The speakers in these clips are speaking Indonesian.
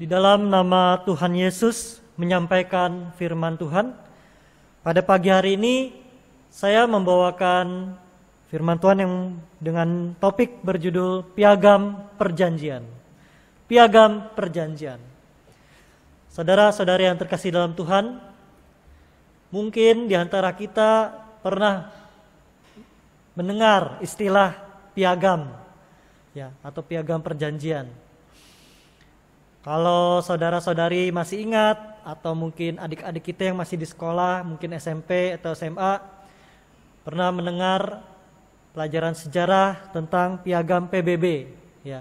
Di dalam nama Tuhan Yesus menyampaikan firman Tuhan. Pada pagi hari ini saya membawakan firman Tuhan yang dengan topik berjudul Piagam Perjanjian. Piagam Perjanjian. Saudara-saudari yang terkasih dalam Tuhan, mungkin di antara kita pernah mendengar istilah piagam ya atau piagam perjanjian. Kalau saudara-saudari masih ingat atau mungkin adik-adik kita yang masih di sekolah, mungkin SMP atau SMA pernah mendengar pelajaran sejarah tentang Piagam PBB, ya.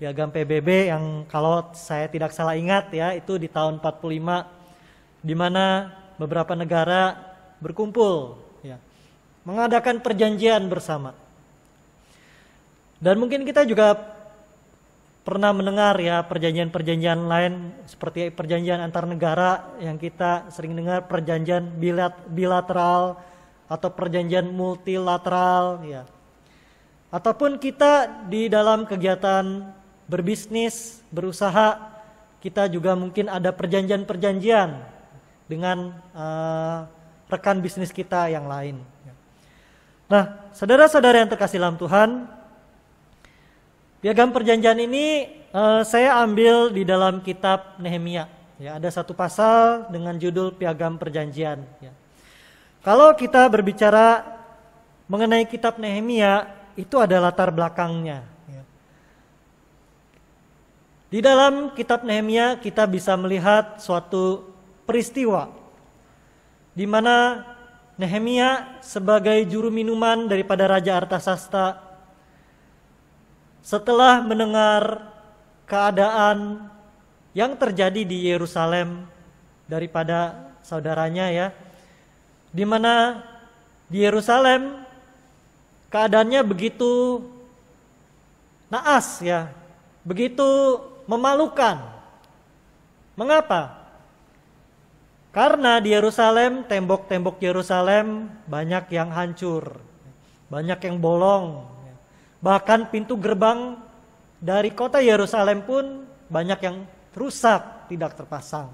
Piagam PBB yang kalau saya tidak salah ingat ya itu di tahun 45 di mana beberapa negara berkumpul ya mengadakan perjanjian bersama. Dan mungkin kita juga pernah mendengar ya perjanjian-perjanjian lain seperti perjanjian antar negara yang kita sering dengar perjanjian bilateral atau perjanjian multilateral ya. Ataupun kita di dalam kegiatan berbisnis, berusaha, kita juga mungkin ada perjanjian-perjanjian dengan uh, rekan bisnis kita yang lain. Ya. Nah, saudara-saudara yang terkasih dalam Tuhan, Piagam perjanjian ini uh, saya ambil di dalam kitab Nehemia. Ya, ada satu pasal dengan judul Piagam Perjanjian. Ya. Kalau kita berbicara mengenai kitab Nehemia, itu ada latar belakangnya. Ya. Di dalam kitab Nehemia kita bisa melihat suatu peristiwa di mana Nehemia sebagai juru minuman daripada Raja Artasasta setelah mendengar keadaan yang terjadi di Yerusalem daripada saudaranya ya di mana di Yerusalem keadaannya begitu naas ya begitu memalukan mengapa karena di Yerusalem tembok-tembok Yerusalem banyak yang hancur banyak yang bolong Bahkan pintu gerbang dari kota Yerusalem pun banyak yang rusak, tidak terpasang.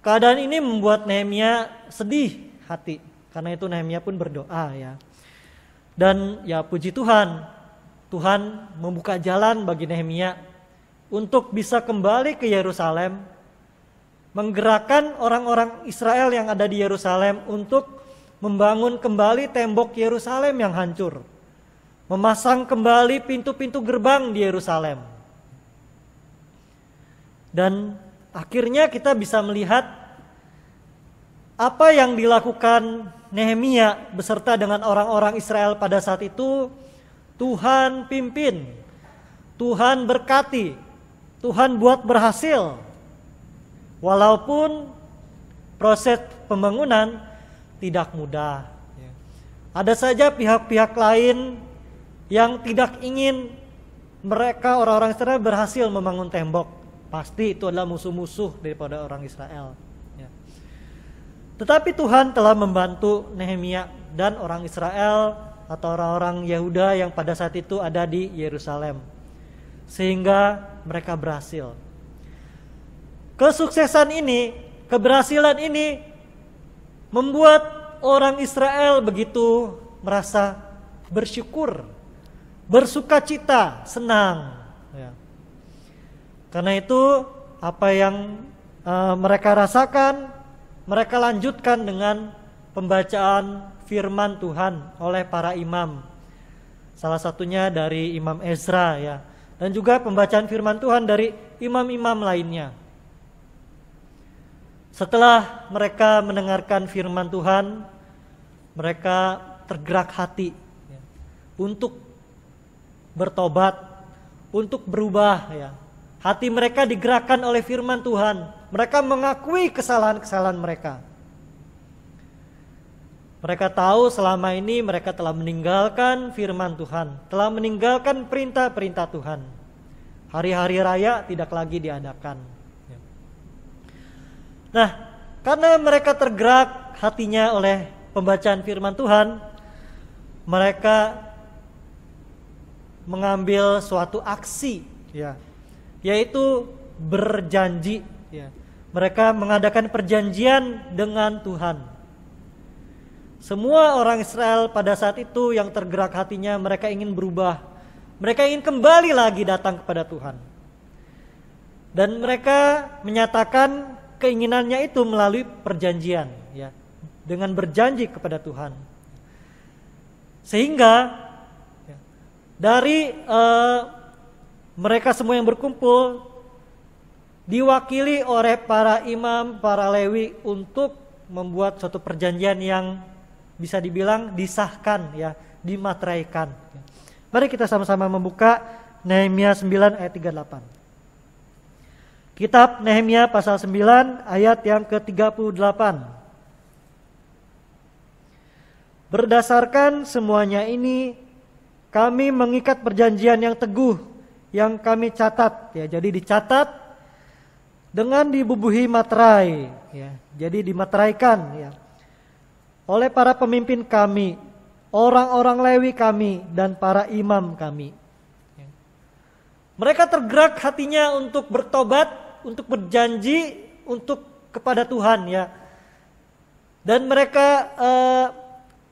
Keadaan ini membuat Nehemia sedih hati. Karena itu Nehemia pun berdoa ya. Dan ya puji Tuhan, Tuhan membuka jalan bagi Nehemia untuk bisa kembali ke Yerusalem, menggerakkan orang-orang Israel yang ada di Yerusalem untuk membangun kembali tembok Yerusalem yang hancur memasang kembali pintu-pintu gerbang di Yerusalem. Dan akhirnya kita bisa melihat apa yang dilakukan Nehemia beserta dengan orang-orang Israel pada saat itu Tuhan pimpin, Tuhan berkati, Tuhan buat berhasil. Walaupun proses pembangunan tidak mudah. Ya. Ada saja pihak-pihak lain yang tidak ingin mereka orang-orang Israel berhasil membangun tembok. Pasti itu adalah musuh-musuh daripada orang Israel. Ya. Tetapi Tuhan telah membantu Nehemia dan orang Israel atau orang-orang Yehuda yang pada saat itu ada di Yerusalem. Sehingga mereka berhasil. Kesuksesan ini, keberhasilan ini membuat orang Israel begitu merasa bersyukur bersuka cita, senang. Ya. Karena itu apa yang uh, mereka rasakan, mereka lanjutkan dengan pembacaan firman Tuhan oleh para imam. Salah satunya dari Imam Ezra ya. Dan juga pembacaan firman Tuhan dari imam-imam lainnya. Setelah mereka mendengarkan firman Tuhan, mereka tergerak hati ya, untuk bertobat, untuk berubah ya. Hati mereka digerakkan oleh firman Tuhan. Mereka mengakui kesalahan-kesalahan mereka. Mereka tahu selama ini mereka telah meninggalkan firman Tuhan, telah meninggalkan perintah-perintah Tuhan. Hari-hari raya tidak lagi diadakan. Ya. Nah, karena mereka tergerak hatinya oleh pembacaan firman Tuhan, mereka mengambil suatu aksi ya yaitu berjanji ya mereka mengadakan perjanjian dengan Tuhan semua orang Israel pada saat itu yang tergerak hatinya mereka ingin berubah mereka ingin kembali lagi datang kepada Tuhan dan mereka menyatakan keinginannya itu melalui perjanjian ya dengan berjanji kepada Tuhan sehingga dari uh, mereka semua yang berkumpul diwakili oleh para imam, para lewi untuk membuat suatu perjanjian yang bisa dibilang disahkan ya, dimateraikan. Mari kita sama-sama membuka Nehemia 9 ayat 38. Kitab Nehemia pasal 9 ayat yang ke-38. Berdasarkan semuanya ini, kami mengikat perjanjian yang teguh yang kami catat ya. Jadi dicatat dengan dibubuhi materai ya. Jadi dimateraikan ya. Oleh para pemimpin kami, orang-orang Lewi kami dan para imam kami. Ya. Mereka tergerak hatinya untuk bertobat, untuk berjanji untuk kepada Tuhan ya. Dan mereka eh,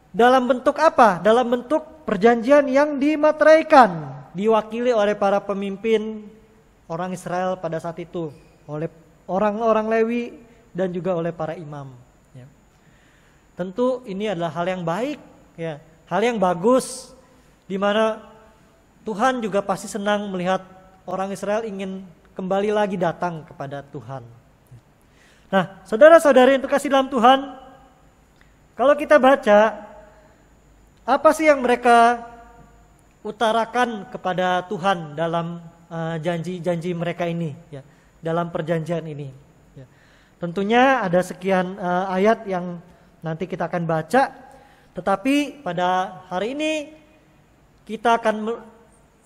dalam bentuk apa? Dalam bentuk perjanjian yang dimateraikan diwakili oleh para pemimpin orang Israel pada saat itu oleh orang-orang Lewi dan juga oleh para imam ya. tentu ini adalah hal yang baik ya hal yang bagus di mana Tuhan juga pasti senang melihat orang Israel ingin kembali lagi datang kepada Tuhan nah saudara-saudari yang terkasih dalam Tuhan kalau kita baca apa sih yang mereka utarakan kepada Tuhan dalam eh, janji-janji uh, mereka ini, ya, dalam perjanjian ini? Ya. Tentunya ada sekian uh, ayat yang nanti kita akan baca, tetapi pada hari ini kita akan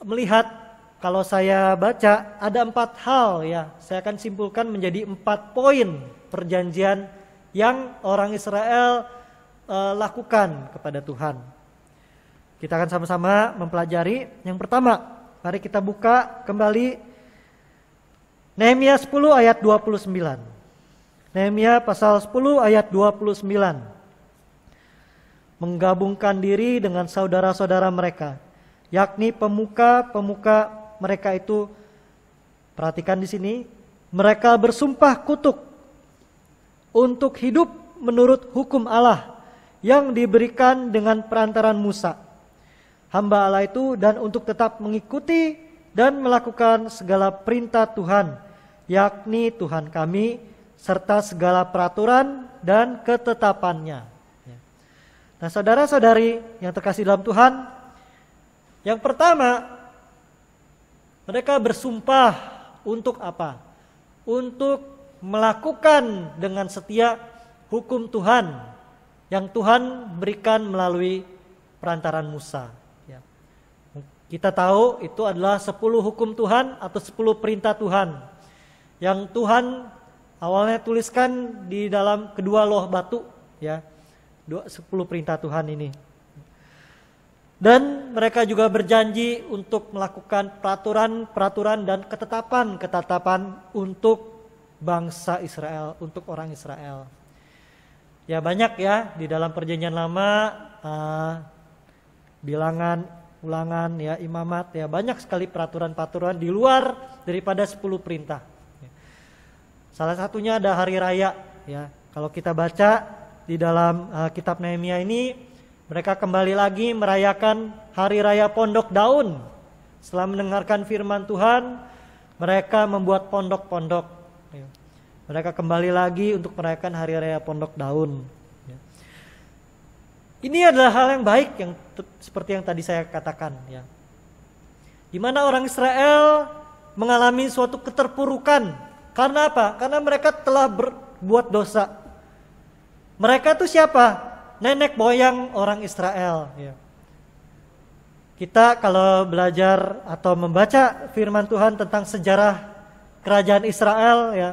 melihat kalau saya baca ada empat hal ya saya akan simpulkan menjadi empat poin perjanjian yang orang Israel eh, lakukan kepada Tuhan kita akan sama-sama mempelajari. Yang pertama, mari kita buka kembali Nehemia 10 ayat 29. Nehemia pasal 10 ayat 29. Menggabungkan diri dengan saudara-saudara mereka, yakni pemuka-pemuka mereka itu. Perhatikan di sini, mereka bersumpah kutuk untuk hidup menurut hukum Allah yang diberikan dengan perantaran Musa hamba Allah itu dan untuk tetap mengikuti dan melakukan segala perintah Tuhan, yakni Tuhan kami, serta segala peraturan dan ketetapannya. Ya. Nah saudara-saudari yang terkasih dalam Tuhan, yang pertama mereka bersumpah untuk apa? Untuk melakukan dengan setia hukum Tuhan yang Tuhan berikan melalui perantaran Musa. Kita tahu itu adalah 10 hukum Tuhan atau 10 perintah Tuhan yang Tuhan awalnya tuliskan di dalam kedua loh batu ya. 10 perintah Tuhan ini. Dan mereka juga berjanji untuk melakukan peraturan-peraturan dan ketetapan-ketetapan untuk bangsa Israel, untuk orang Israel. Ya banyak ya di dalam perjanjian lama uh, bilangan ulangan ya imamat ya banyak sekali peraturan-peraturan di luar daripada 10 perintah salah satunya ada hari raya ya kalau kita baca di dalam uh, kitab Nehemia ini mereka kembali lagi merayakan hari raya pondok daun setelah mendengarkan firman Tuhan mereka membuat pondok-pondok ya. mereka kembali lagi untuk merayakan hari raya pondok daun ini adalah hal yang baik yang seperti yang tadi saya katakan ya. Di mana orang Israel mengalami suatu keterpurukan karena apa? Karena mereka telah berbuat dosa. Mereka itu siapa? Nenek moyang orang Israel ya. Kita kalau belajar atau membaca firman Tuhan tentang sejarah kerajaan Israel ya.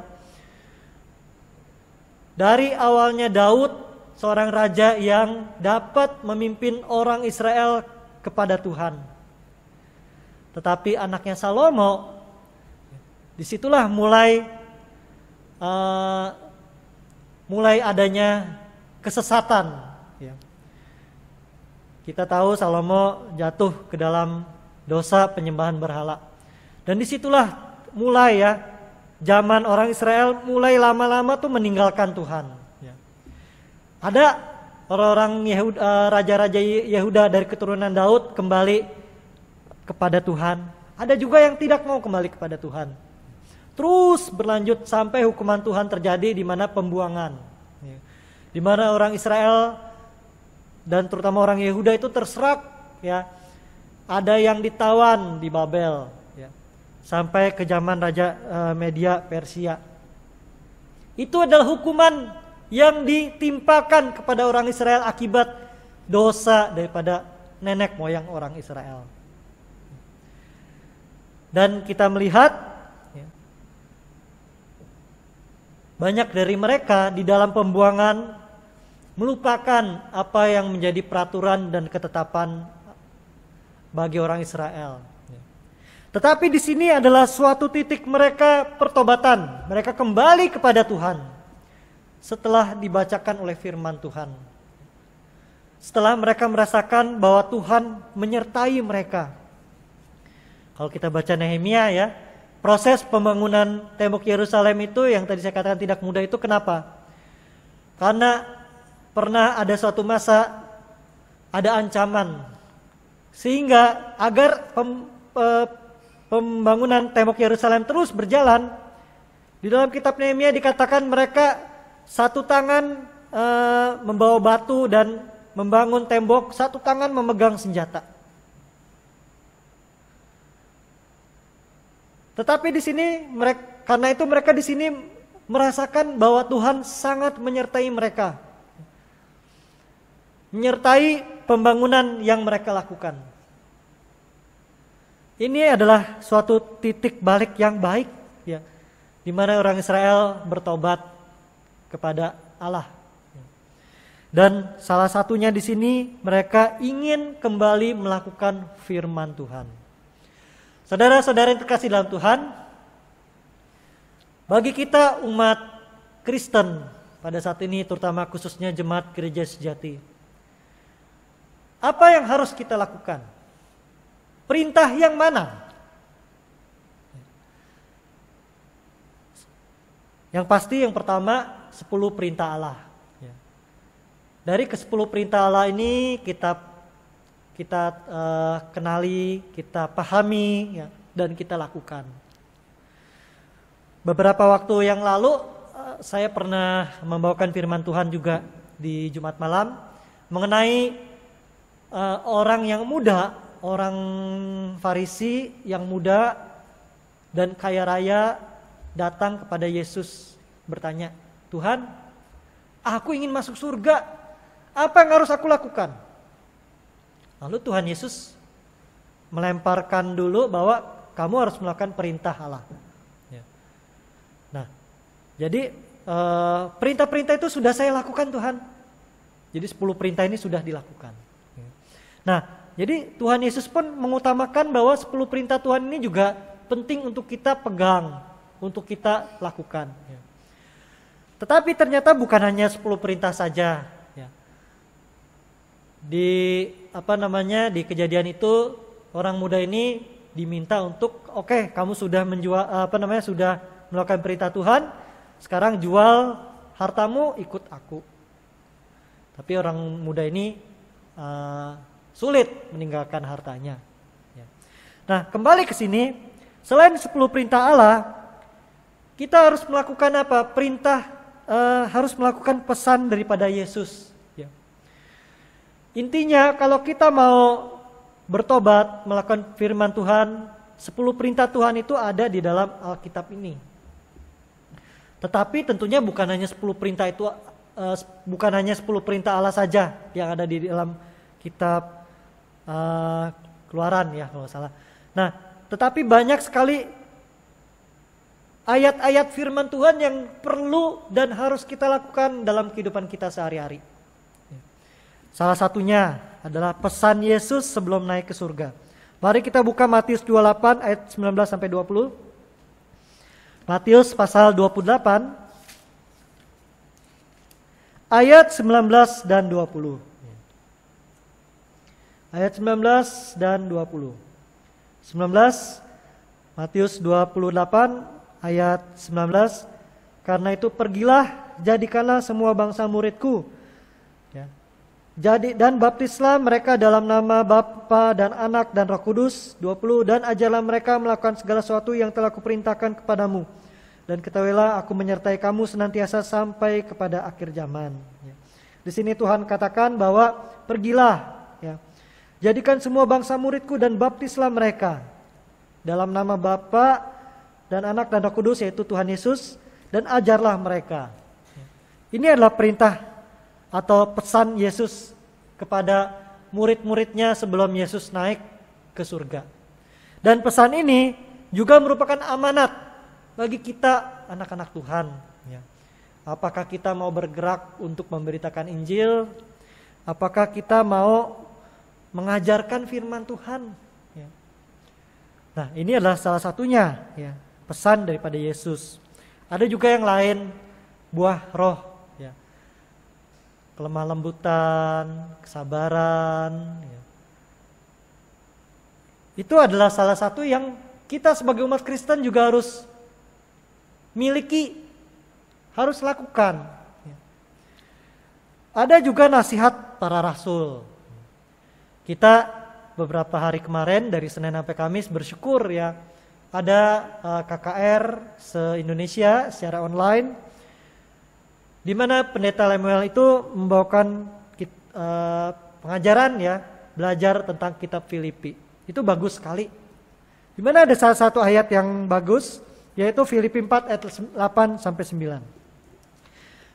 Dari awalnya Daud seorang raja yang dapat memimpin orang Israel kepada Tuhan. Tetapi anaknya Salomo, disitulah mulai uh, mulai adanya kesesatan. Ya. Kita tahu Salomo jatuh ke dalam dosa penyembahan berhala. Dan disitulah mulai ya zaman orang Israel mulai lama-lama tuh meninggalkan Tuhan. Ada orang-orang Yehuda, eh, raja-raja Yehuda dari keturunan Daud kembali kepada Tuhan. Ada juga yang tidak mau kembali kepada Tuhan. Terus berlanjut sampai hukuman Tuhan terjadi di mana pembuangan. Ya. Di mana orang Israel dan terutama orang Yehuda itu terserak ya. Ada yang ditawan di Babel ya. Sampai ke zaman raja eh, Media Persia. Itu adalah hukuman yang ditimpakan kepada orang Israel akibat dosa daripada nenek moyang orang Israel. Dan kita melihat ya, banyak dari mereka di dalam pembuangan melupakan apa yang menjadi peraturan dan ketetapan bagi orang Israel. Ya. Tetapi di sini adalah suatu titik mereka pertobatan, mereka kembali kepada Tuhan setelah dibacakan oleh firman Tuhan. Setelah mereka merasakan bahwa Tuhan menyertai mereka. Kalau kita baca Nehemia ya, proses pembangunan tembok Yerusalem itu yang tadi saya katakan tidak mudah itu kenapa? Karena pernah ada suatu masa ada ancaman sehingga agar pem, e, pembangunan tembok Yerusalem terus berjalan di dalam kitab Nehemia dikatakan mereka satu tangan e, membawa batu dan membangun tembok, satu tangan memegang senjata. Tetapi di sini mereka karena itu mereka di sini merasakan bahwa Tuhan sangat menyertai mereka. Menyertai pembangunan yang mereka lakukan. Ini adalah suatu titik balik yang baik ya. Di mana orang Israel bertobat kepada Allah. Dan salah satunya di sini mereka ingin kembali melakukan firman Tuhan. Saudara-saudara yang terkasih dalam Tuhan, bagi kita umat Kristen pada saat ini terutama khususnya jemaat gereja sejati. Apa yang harus kita lakukan? Perintah yang mana? Yang pasti yang pertama 10 perintah Allah. Ya. Dari ke 10 perintah Allah ini kita kita uh, kenali, kita pahami ya, dan kita lakukan. Beberapa waktu yang lalu uh, saya pernah membawakan firman Tuhan juga di Jumat malam mengenai uh, orang yang muda, orang Farisi yang muda dan kaya raya datang kepada Yesus bertanya, "Tuhan, aku ingin masuk surga. Apa yang harus aku lakukan?" Lalu Tuhan Yesus melemparkan dulu bahwa kamu harus melakukan perintah Allah. Ya. Nah, jadi eh, perintah-perintah itu sudah saya lakukan Tuhan. Jadi 10 perintah ini sudah dilakukan. Ya. Nah, jadi Tuhan Yesus pun mengutamakan bahwa 10 perintah Tuhan ini juga penting untuk kita pegang untuk kita lakukan. Ya. Tetapi ternyata bukan hanya 10 perintah saja. Ya. Di apa namanya di kejadian itu orang muda ini diminta untuk oke okay, kamu sudah menjual apa namanya sudah melakukan perintah Tuhan, sekarang jual hartamu ikut aku. Tapi orang muda ini uh, sulit meninggalkan hartanya. Ya. Nah kembali ke sini, selain 10 perintah Allah, kita harus melakukan apa? Perintah uh, harus melakukan pesan daripada Yesus. Ya. Intinya kalau kita mau bertobat, melakukan firman Tuhan, sepuluh perintah Tuhan itu ada di dalam Alkitab ini. Tetapi tentunya bukan hanya sepuluh perintah itu uh, bukan hanya sepuluh perintah Allah saja yang ada di dalam kitab uh, Keluaran ya kalau salah. Nah, tetapi banyak sekali ayat-ayat firman Tuhan yang perlu dan harus kita lakukan dalam kehidupan kita sehari-hari. Salah satunya adalah pesan Yesus sebelum naik ke surga. Mari kita buka Matius 28 ayat 19 sampai 20. Matius pasal 28 ayat 19 dan 20. Ayat 19 dan 20. 19 Matius 28 ayat 19 karena itu pergilah jadikanlah semua bangsa muridku ya. jadi dan baptislah mereka dalam nama Bapa dan Anak dan Roh Kudus 20 dan ajalah mereka melakukan segala sesuatu yang telah kuperintahkan kepadamu dan ketahuilah aku menyertai kamu senantiasa sampai kepada akhir zaman ya. di sini Tuhan katakan bahwa pergilah ya. jadikan semua bangsa muridku dan baptislah mereka dalam nama Bapa dan anak dan roh kudus yaitu Tuhan Yesus dan ajarlah mereka. Ini adalah perintah atau pesan Yesus kepada murid-muridnya sebelum Yesus naik ke surga. Dan pesan ini juga merupakan amanat bagi kita anak-anak Tuhan. Ya. Apakah kita mau bergerak untuk memberitakan Injil? Apakah kita mau mengajarkan firman Tuhan? Ya. Nah, ini adalah salah satunya. Ya pesan daripada Yesus. Ada juga yang lain buah roh ya. Kelemah lembutan, kesabaran ya. Itu adalah salah satu yang kita sebagai umat Kristen juga harus miliki, harus lakukan. Ya. Ada juga nasihat para rasul. Kita beberapa hari kemarin dari Senin sampai Kamis bersyukur ya ada uh, eh, KKR se-Indonesia secara online di mana pendeta Lemuel itu membawakan uh, pengajaran ya, belajar tentang kitab Filipi. Itu bagus sekali. Di mana ada salah satu ayat yang bagus yaitu Filipi 4 ayat 8 sampai 9.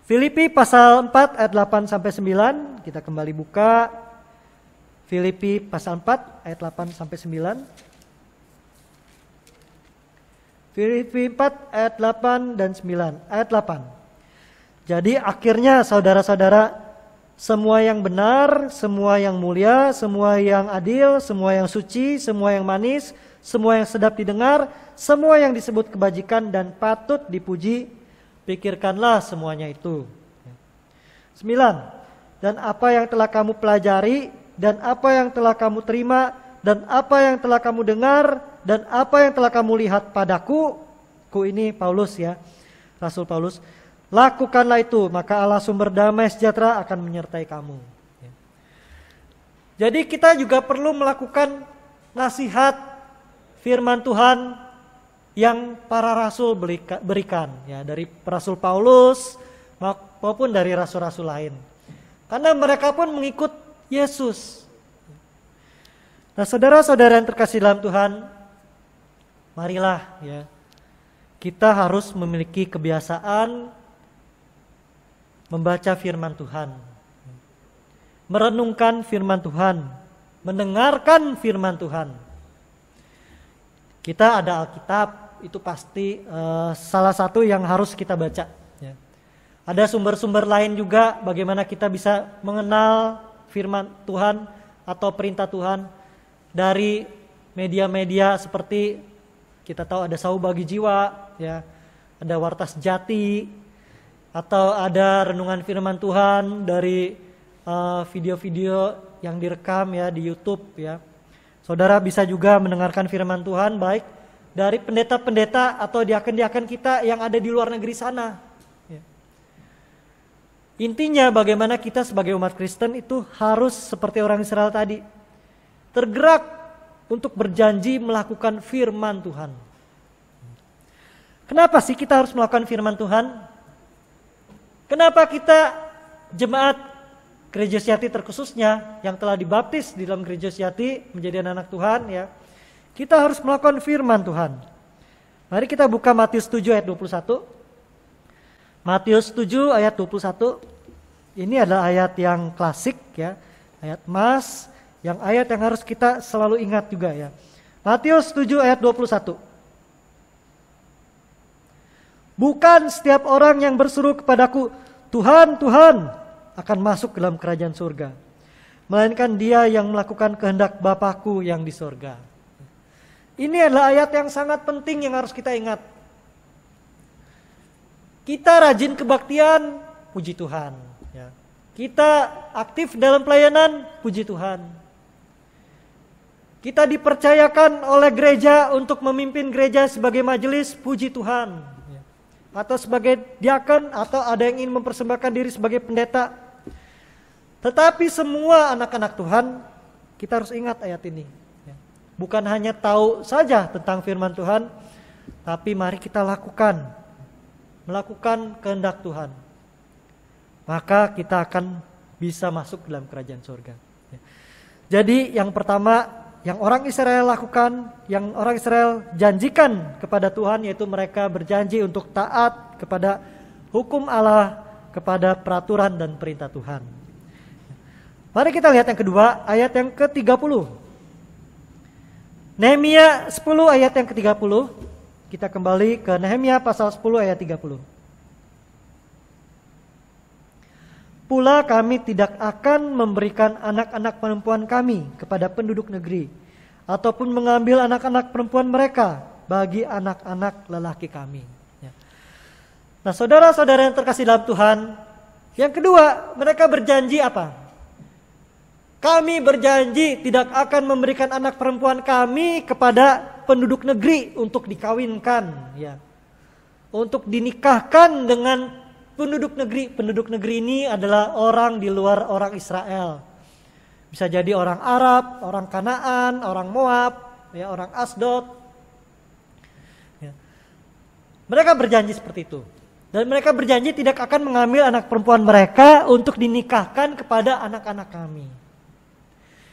Filipi pasal 4 ayat 8 sampai 9, kita kembali buka Filipi pasal 4 ayat 8 sampai 9. Filipi 4 ayat 8 dan 9. Ayat 8. Jadi akhirnya saudara-saudara semua yang benar, semua yang mulia, semua yang adil, semua yang suci, semua yang manis, semua yang sedap didengar, semua yang disebut kebajikan dan patut dipuji, pikirkanlah semuanya itu. 9. Dan apa yang telah kamu pelajari dan apa yang telah kamu terima dan apa yang telah kamu dengar dan apa yang telah kamu lihat padaku, ku ini Paulus ya, Rasul Paulus, lakukanlah itu, maka Allah sumber damai sejahtera akan menyertai kamu. Jadi kita juga perlu melakukan nasihat firman Tuhan yang para rasul berikan ya dari Rasul Paulus maupun dari rasul-rasul lain. Karena mereka pun mengikut Yesus. Nah saudara-saudara yang terkasih dalam Tuhan, marilah ya kita harus memiliki kebiasaan membaca firman Tuhan, merenungkan firman Tuhan, mendengarkan firman Tuhan. Kita ada Alkitab, itu pasti uh, salah satu yang harus kita baca. Ya. Ada sumber-sumber lain juga bagaimana kita bisa mengenal firman Tuhan atau perintah Tuhan dari media-media seperti kita tahu ada sawu bagi jiwa, ya, ada wartas jati, atau ada renungan firman Tuhan dari eh, video-video uh, yang direkam ya di YouTube ya. Saudara bisa juga mendengarkan firman Tuhan baik dari pendeta-pendeta atau diaken-diaken kita yang ada di luar negeri sana. Ya. Intinya bagaimana kita sebagai umat Kristen itu harus seperti orang Israel tadi. Tergerak untuk berjanji melakukan firman Tuhan. Kenapa sih kita harus melakukan firman Tuhan? Kenapa kita jemaat gereja Siati terkhususnya yang telah dibaptis di dalam gereja Siati menjadi anak-anak Tuhan ya. Kita harus melakukan firman Tuhan. Mari kita buka Matius 7 ayat 21. Matius 7 ayat 21. Ini adalah ayat yang klasik ya, ayat emas yang ayat yang harus kita selalu ingat juga ya. Matius 7 ayat 21. Bukan setiap orang yang berseru kepadaku, Tuhan, Tuhan, akan masuk dalam kerajaan surga. Melainkan dia yang melakukan kehendak Bapakku yang di surga. Ini adalah ayat yang sangat penting yang harus kita ingat. Kita rajin kebaktian, puji Tuhan. Ya. Kita aktif dalam pelayanan, puji Tuhan. Kita dipercayakan oleh gereja untuk memimpin gereja sebagai majelis puji Tuhan. Atau sebagai diakon atau ada yang ingin mempersembahkan diri sebagai pendeta. Tetapi semua anak-anak Tuhan kita harus ingat ayat ini. Bukan hanya tahu saja tentang firman Tuhan, tapi mari kita lakukan. Melakukan kehendak Tuhan. Maka kita akan bisa masuk dalam kerajaan surga. Jadi yang pertama yang orang Israel lakukan, yang orang Israel janjikan kepada Tuhan, yaitu mereka berjanji untuk taat kepada hukum Allah, kepada peraturan dan perintah Tuhan. Mari kita lihat yang kedua, ayat yang ke-30. Nehemia 10 ayat yang ke-30. Kita kembali ke Nehemia pasal 10 ayat 30. Pula kami tidak akan memberikan anak-anak perempuan kami kepada penduduk negeri ataupun mengambil anak-anak perempuan mereka bagi anak-anak lelaki kami. Ya. Nah, saudara-saudara yang terkasih dalam Tuhan, yang kedua, mereka berjanji apa? Kami berjanji tidak akan memberikan anak perempuan kami kepada penduduk negeri untuk dikawinkan, ya. Untuk dinikahkan dengan penduduk negeri. Penduduk negeri ini adalah orang di luar orang Israel. Bisa jadi orang Arab, orang Kanaan, orang Moab, ya, orang Asdod. Ya. Mereka berjanji seperti itu. Dan mereka berjanji tidak akan mengambil anak perempuan mereka untuk dinikahkan kepada anak-anak kami.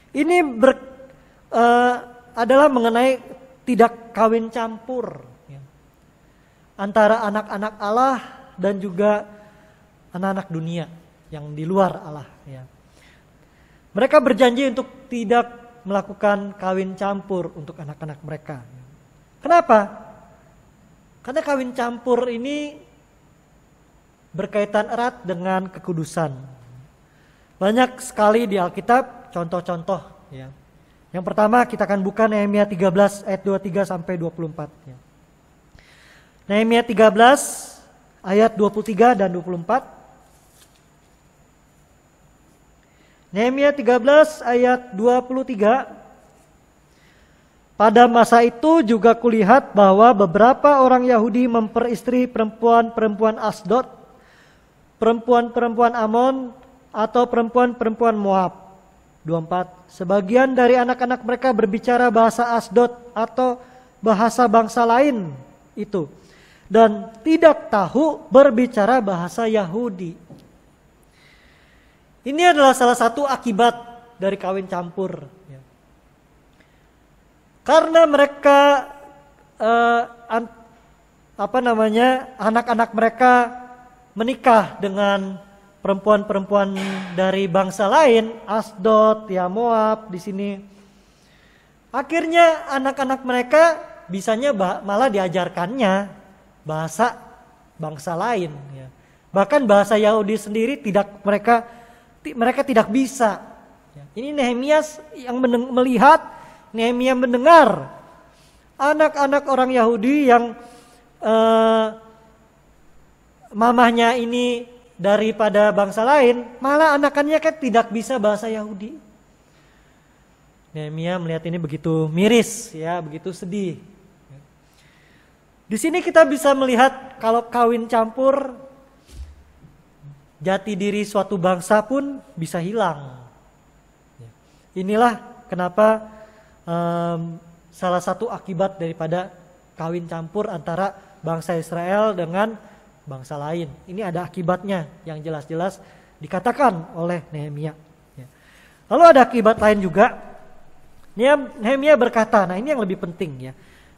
Ini ber, uh, adalah mengenai tidak kawin campur ya. antara anak-anak Allah dan juga anak-anak dunia yang di luar Allah ya. Mereka berjanji untuk tidak melakukan kawin campur untuk anak-anak mereka. Kenapa? Karena kawin campur ini berkaitan erat dengan kekudusan. Banyak sekali di Alkitab contoh-contoh ya. Yang pertama kita akan buka Nehemia 13 ayat 23 sampai 24 ya. Nehemia 13 ayat 23 dan 24 Nehemia 13 ayat 23 pada masa itu juga kulihat bahwa beberapa orang Yahudi memperistri perempuan-perempuan Asdot, perempuan-perempuan Amon, atau perempuan-perempuan Moab. 24. Sebagian dari anak-anak mereka berbicara bahasa Asdot atau bahasa bangsa lain itu. Dan tidak tahu berbicara bahasa Yahudi. Ini adalah salah satu akibat dari kawin campur. Ya. Karena mereka eh, an, apa namanya anak-anak mereka menikah dengan perempuan-perempuan dari bangsa lain, Asdod, ya Moab di sini. Akhirnya anak-anak mereka bisanya malah diajarkannya bahasa bangsa lain. Ya. Bahkan bahasa Yahudi sendiri tidak mereka mereka tidak bisa. Ini Nehemia yang melihat, Nehemia mendengar anak-anak orang Yahudi yang eh, mamahnya ini daripada bangsa lain, malah anakannya kan tidak bisa bahasa Yahudi. Nehemia melihat ini begitu miris, ya begitu sedih. Di sini kita bisa melihat kalau kawin campur jati diri suatu bangsa pun bisa hilang. Inilah kenapa um, salah satu akibat daripada kawin campur antara bangsa Israel dengan bangsa lain. Ini ada akibatnya yang jelas-jelas dikatakan oleh Nehemia. Ya. Lalu ada akibat lain juga. Nehemia berkata, nah ini yang lebih penting ya.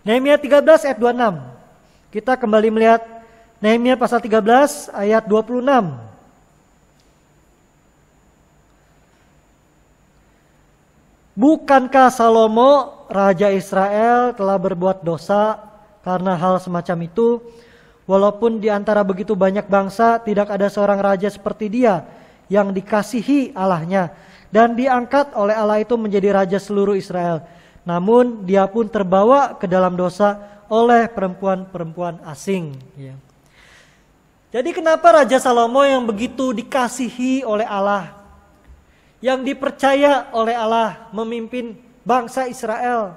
Nehemia 13 ayat 26. Kita kembali melihat Nehemia pasal 13 ayat 26. Bukankah Salomo, Raja Israel, telah berbuat dosa karena hal semacam itu? Walaupun di antara begitu banyak bangsa, tidak ada seorang raja seperti dia yang dikasihi Allahnya dan diangkat oleh Allah itu menjadi raja seluruh Israel. Namun dia pun terbawa ke dalam dosa oleh perempuan-perempuan asing. Ya. Jadi kenapa Raja Salomo yang begitu dikasihi oleh Allah yang dipercaya oleh Allah memimpin bangsa Israel.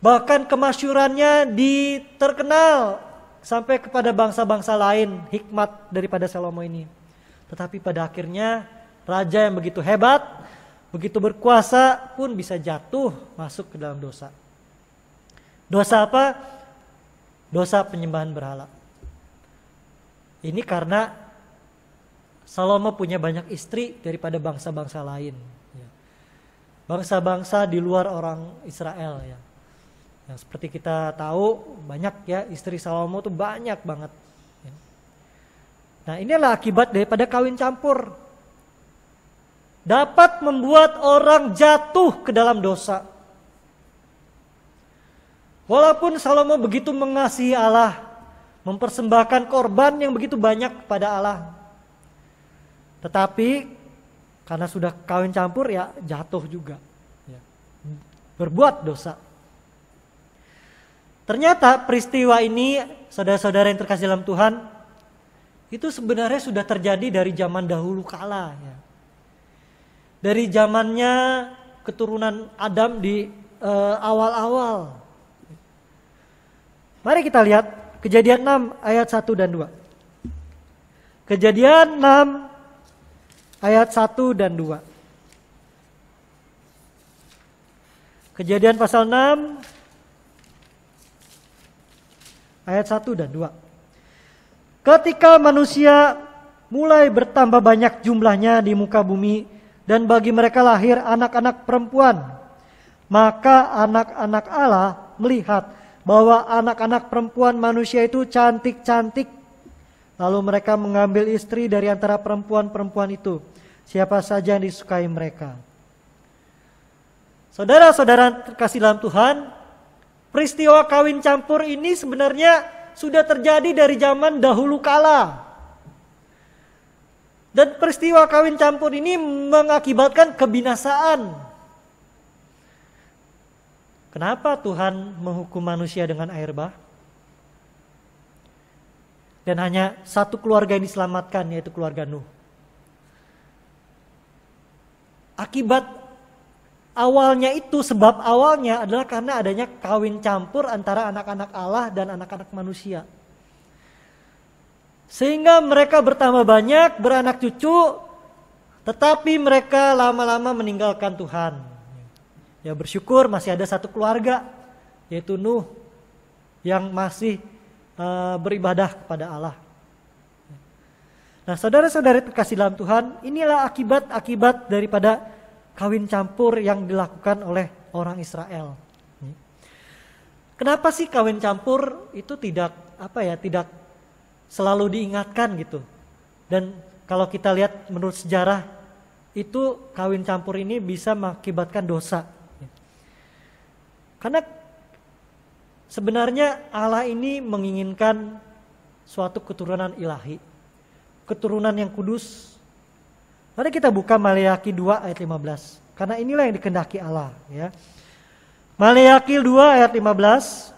Bahkan kemasyurannya diterkenal sampai kepada bangsa-bangsa lain hikmat daripada Salomo ini. Tetapi pada akhirnya raja yang begitu hebat, begitu berkuasa pun bisa jatuh masuk ke dalam dosa. Dosa apa? Dosa penyembahan berhala. Ini karena Salomo punya banyak istri daripada bangsa-bangsa lain. Ya. Bangsa-bangsa di luar orang Israel ya. Yang seperti kita tahu banyak ya istri Salomo tuh banyak banget. Ya. Nah inilah akibat daripada kawin campur. Dapat membuat orang jatuh ke dalam dosa. Walaupun Salomo begitu mengasihi Allah, mempersembahkan korban yang begitu banyak kepada Allah, tetapi karena sudah kawin campur ya jatuh juga. Ya. Berbuat dosa. Ternyata peristiwa ini saudara-saudara yang terkasih dalam Tuhan itu sebenarnya sudah terjadi dari zaman dahulu kala ya. Dari zamannya keturunan Adam di eh, awal-awal. Uh, Mari kita lihat kejadian 6 ayat 1 dan 2. Kejadian 6 ayat 1 dan 2. Kejadian pasal 6 ayat 1 dan 2. Ketika manusia mulai bertambah banyak jumlahnya di muka bumi dan bagi mereka lahir anak-anak perempuan, maka anak-anak Allah melihat bahwa anak-anak perempuan manusia itu cantik-cantik Lalu mereka mengambil istri dari antara perempuan-perempuan itu, siapa saja yang disukai mereka. Saudara-saudara terkasih dalam Tuhan, peristiwa kawin campur ini sebenarnya sudah terjadi dari zaman dahulu kala. Dan peristiwa kawin campur ini mengakibatkan kebinasaan. Kenapa Tuhan menghukum manusia dengan air bah? Dan hanya satu keluarga yang diselamatkan yaitu keluarga Nuh. Akibat awalnya itu sebab awalnya adalah karena adanya kawin campur antara anak-anak Allah dan anak-anak manusia. Sehingga mereka bertambah banyak, beranak cucu, tetapi mereka lama-lama meninggalkan Tuhan. Ya bersyukur masih ada satu keluarga yaitu Nuh yang masih Eh, beribadah kepada Allah. Nah, saudara-saudari terkasih dalam Tuhan, inilah akibat-akibat daripada kawin campur yang dilakukan oleh orang Israel. Kenapa sih kawin campur itu tidak apa ya, tidak selalu diingatkan gitu. Dan kalau kita lihat menurut sejarah itu kawin campur ini bisa mengakibatkan dosa. Karena Sebenarnya Allah ini menginginkan suatu keturunan ilahi, keturunan yang kudus. Mari kita buka Maleakhi 2 ayat 15. Karena inilah yang dikendaki Allah, ya. Maleakhi 2 ayat 15.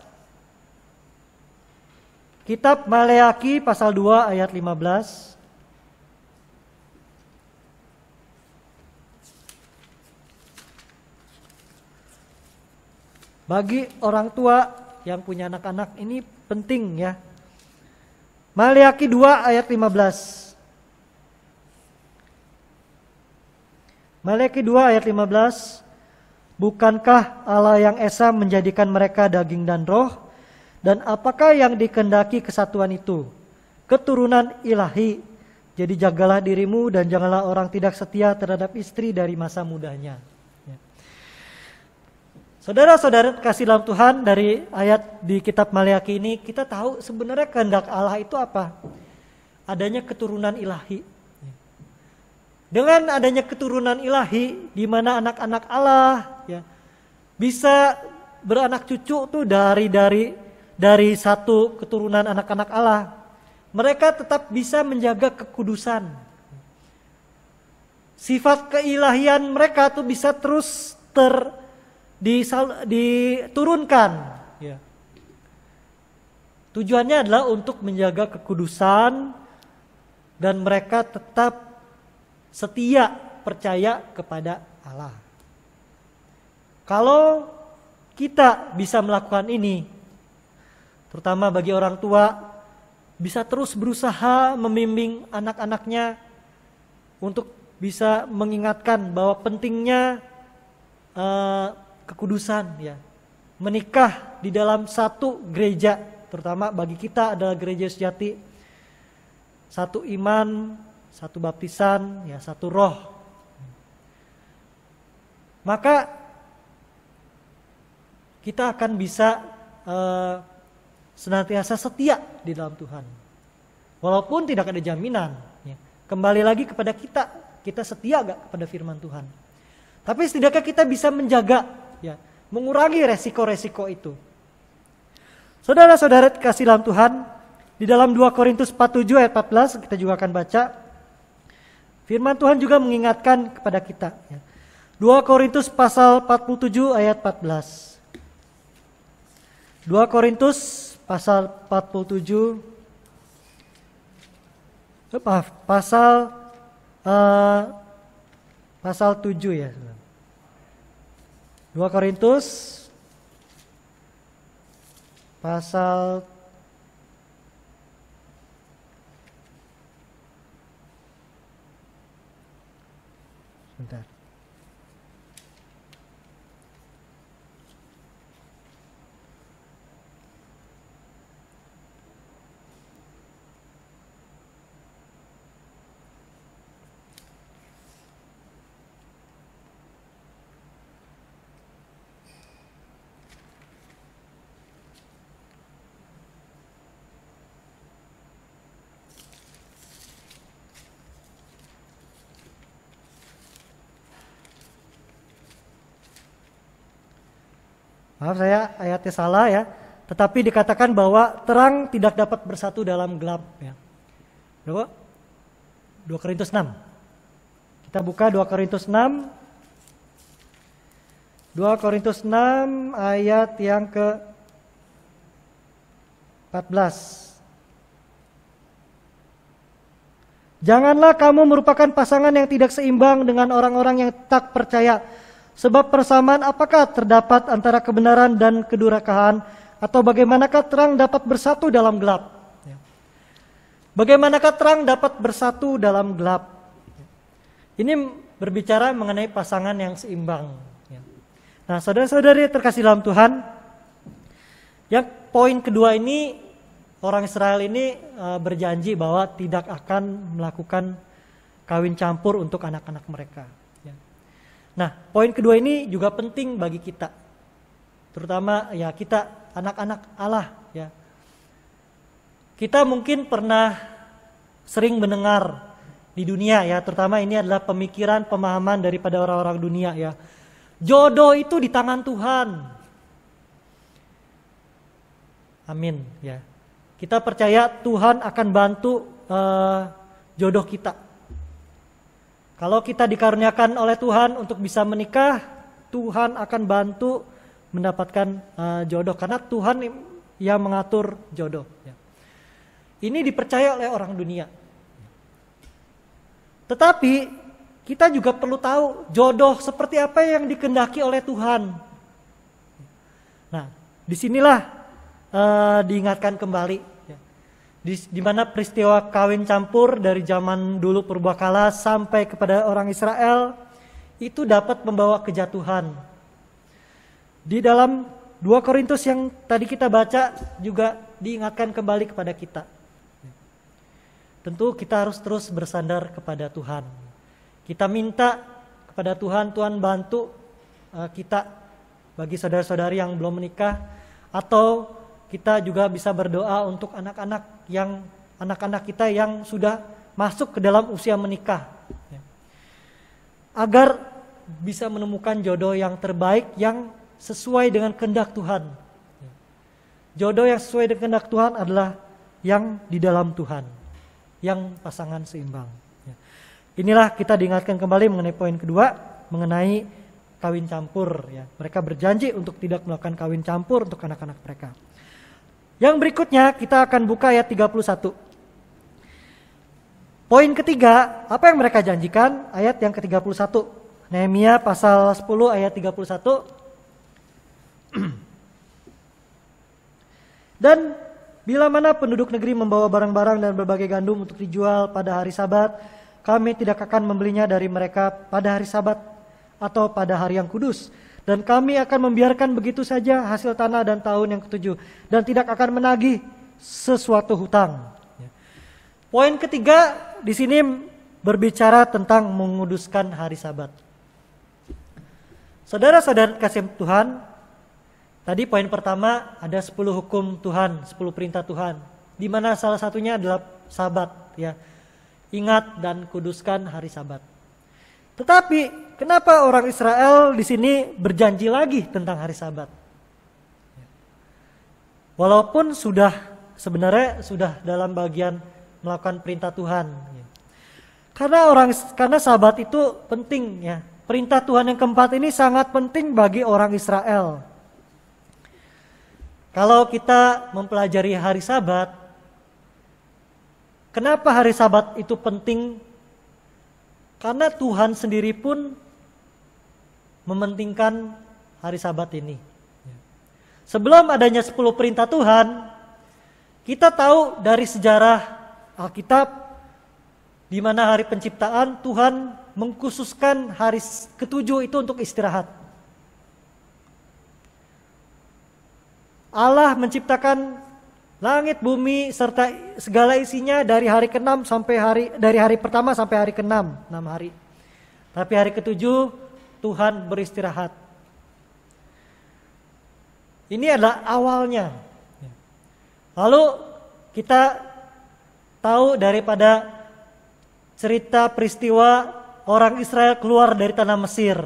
Kitab Maleakhi pasal 2 ayat 15. Bagi orang tua yang punya anak-anak ini penting ya. Maliaki 2 ayat 15. Maliaki 2 ayat 15. Bukankah Allah yang Esa menjadikan mereka daging dan roh? Dan apakah yang dikendaki kesatuan itu? Keturunan ilahi. Jadi jagalah dirimu dan janganlah orang tidak setia terhadap istri dari masa mudanya. Saudara-saudara kasih dalam Tuhan dari ayat di kitab Maliaki ini kita tahu sebenarnya kehendak Allah itu apa? Adanya keturunan ilahi. Dengan adanya keturunan ilahi di mana anak-anak Allah ya bisa beranak cucu tuh dari dari dari satu keturunan anak-anak Allah. Mereka tetap bisa menjaga kekudusan. Sifat keilahian mereka tuh bisa terus ter disal, diturunkan. Ya. Tujuannya adalah untuk menjaga kekudusan dan mereka tetap setia percaya kepada Allah. Kalau kita bisa melakukan ini, terutama bagi orang tua, bisa terus berusaha membimbing anak-anaknya untuk bisa mengingatkan bahwa pentingnya uh, kekudusan ya. Menikah di dalam satu gereja, terutama bagi kita adalah gereja sejati. Satu iman, satu baptisan, ya satu roh. Maka kita akan bisa eh, senantiasa setia di dalam Tuhan. Walaupun tidak ada jaminan, ya. kembali lagi kepada kita, kita setia gak kepada firman Tuhan. Tapi setidaknya kita bisa menjaga ya, mengurangi resiko-resiko itu. Saudara-saudara kasih dalam Tuhan, di dalam 2 Korintus 47 ayat 14 kita juga akan baca firman Tuhan juga mengingatkan kepada kita ya. 2 Korintus pasal 47 ayat 14. 2 Korintus pasal 47 maaf, pasal uh, pasal 7 ya. 2 Korintus pasal 等待。Maaf saya ayatnya salah ya. Tetapi dikatakan bahwa terang tidak dapat bersatu dalam gelap ya. Berapa? 2 Korintus 6. Kita buka 2 Korintus 6. 2 Korintus 6 ayat yang ke 14. Janganlah kamu merupakan pasangan yang tidak seimbang dengan orang-orang yang tak percaya Sebab persamaan apakah terdapat antara kebenaran dan kedurhakaan atau bagaimanakah terang dapat bersatu dalam gelap? Ya. Bagaimanakah terang dapat bersatu dalam gelap? Ya. Ini berbicara mengenai pasangan yang seimbang. Ya. Nah, saudara-saudari terkasih dalam Tuhan, yang poin kedua ini orang Israel ini e, berjanji bahwa tidak akan melakukan kawin campur untuk anak-anak mereka. Nah, poin kedua ini juga penting bagi kita. Terutama ya kita anak-anak Allah ya. Kita mungkin pernah sering mendengar di dunia ya, terutama ini adalah pemikiran pemahaman daripada orang-orang dunia ya. Jodoh itu di tangan Tuhan. Amin ya. Kita percaya Tuhan akan bantu uh, jodoh kita kalau kita dikaruniakan oleh Tuhan untuk bisa menikah, Tuhan akan bantu mendapatkan uh, jodoh karena Tuhan yang mengatur jodoh. Ya. Ini dipercaya oleh orang dunia. Tetapi kita juga perlu tahu jodoh seperti apa yang dikendaki oleh Tuhan. Nah, disinilah uh, diingatkan kembali di, di mana peristiwa kawin campur dari zaman dulu purbakala sampai kepada orang Israel itu dapat membawa kejatuhan. Di dalam 2 Korintus yang tadi kita baca juga diingatkan kembali kepada kita. Tentu kita harus terus bersandar kepada Tuhan. Kita minta kepada Tuhan, Tuhan bantu eh, kita bagi saudara-saudari yang belum menikah atau kita juga bisa berdoa untuk anak-anak yang anak-anak kita yang sudah masuk ke dalam usia menikah ya. agar bisa menemukan jodoh yang terbaik yang sesuai dengan kehendak Tuhan. Ya. Jodoh yang sesuai dengan kehendak Tuhan adalah yang di dalam Tuhan, yang pasangan seimbang. Ya. Inilah kita diingatkan kembali mengenai poin kedua mengenai kawin campur Mereka berjanji untuk tidak melakukan kawin campur untuk anak-anak mereka. Yang berikutnya kita akan buka ayat 31. Poin ketiga, apa yang mereka janjikan? Ayat yang ke-31. Nehemia pasal 10 ayat 31. Dan bila mana penduduk negeri membawa barang-barang dan berbagai gandum untuk dijual pada hari sabat, kami tidak akan membelinya dari mereka pada hari sabat atau pada hari yang kudus, dan kami akan membiarkan begitu saja hasil tanah dan tahun yang ketujuh. Dan tidak akan menagih sesuatu hutang. Ya. Poin ketiga di sini berbicara tentang menguduskan hari sabat. Saudara-saudara kasih Tuhan, tadi poin pertama ada 10 hukum Tuhan, 10 perintah Tuhan. Di mana salah satunya adalah sabat. ya Ingat dan kuduskan hari sabat. Tetapi kenapa orang Israel di sini berjanji lagi tentang hari Sabat? Walaupun sudah sebenarnya sudah dalam bagian melakukan perintah Tuhan. Karena orang karena Sabat itu penting ya. Perintah Tuhan yang keempat ini sangat penting bagi orang Israel. Kalau kita mempelajari hari Sabat, kenapa hari Sabat itu penting karena Tuhan sendiri pun mementingkan hari sabat ini. Sebelum adanya 10 perintah Tuhan, kita tahu dari sejarah Alkitab di mana hari penciptaan Tuhan mengkhususkan hari ketujuh itu untuk istirahat. Allah menciptakan langit bumi serta segala isinya dari hari ke-6 sampai hari dari hari pertama sampai hari ke-6, 6 hari. Tapi hari ke-7 Tuhan beristirahat. Ini adalah awalnya. Lalu kita tahu daripada cerita peristiwa orang Israel keluar dari tanah Mesir.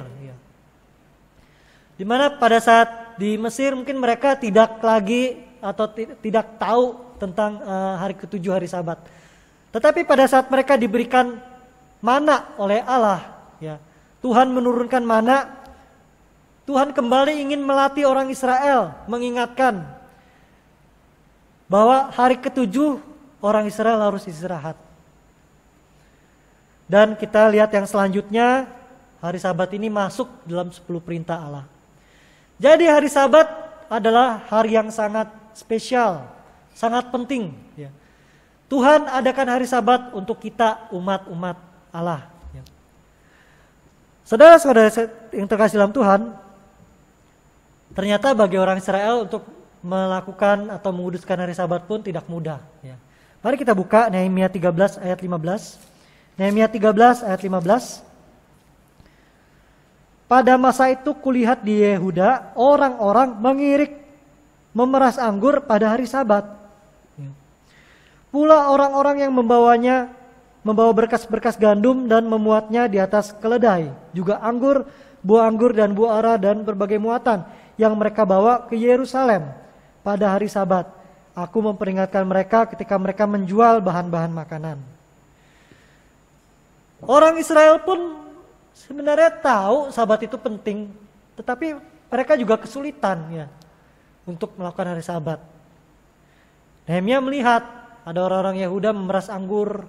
Dimana pada saat di Mesir mungkin mereka tidak lagi atau tidak tahu tentang uh, hari ketujuh hari sabat. Tetapi pada saat mereka diberikan mana oleh Allah, ya Tuhan menurunkan mana, Tuhan kembali ingin melatih orang Israel, mengingatkan bahwa hari ketujuh orang Israel harus istirahat. Dan kita lihat yang selanjutnya, hari sabat ini masuk dalam 10 perintah Allah. Jadi hari sabat adalah hari yang sangat spesial, sangat penting. Ya. Tuhan adakan hari Sabat untuk kita umat-umat Allah. Ya. Saudara-saudara yang terkasih dalam Tuhan, ternyata bagi orang Israel untuk melakukan atau menguduskan hari Sabat pun tidak mudah. Ya. Mari kita buka Nehemia 13 ayat 15. Nehemia 13 ayat 15. Pada masa itu kulihat di Yehuda orang-orang mengirik memeras anggur pada hari sabat. Ya. Pula orang-orang yang membawanya membawa berkas-berkas gandum dan memuatnya di atas keledai, juga anggur, buah anggur dan buah ara dan berbagai muatan yang mereka bawa ke Yerusalem pada hari sabat. Aku memperingatkan mereka ketika mereka menjual bahan-bahan makanan. Orang Israel pun sebenarnya tahu sabat itu penting, tetapi mereka juga kesulitan ya untuk melakukan hari sabat. Nehemia melihat ada orang-orang Yahuda memeras anggur,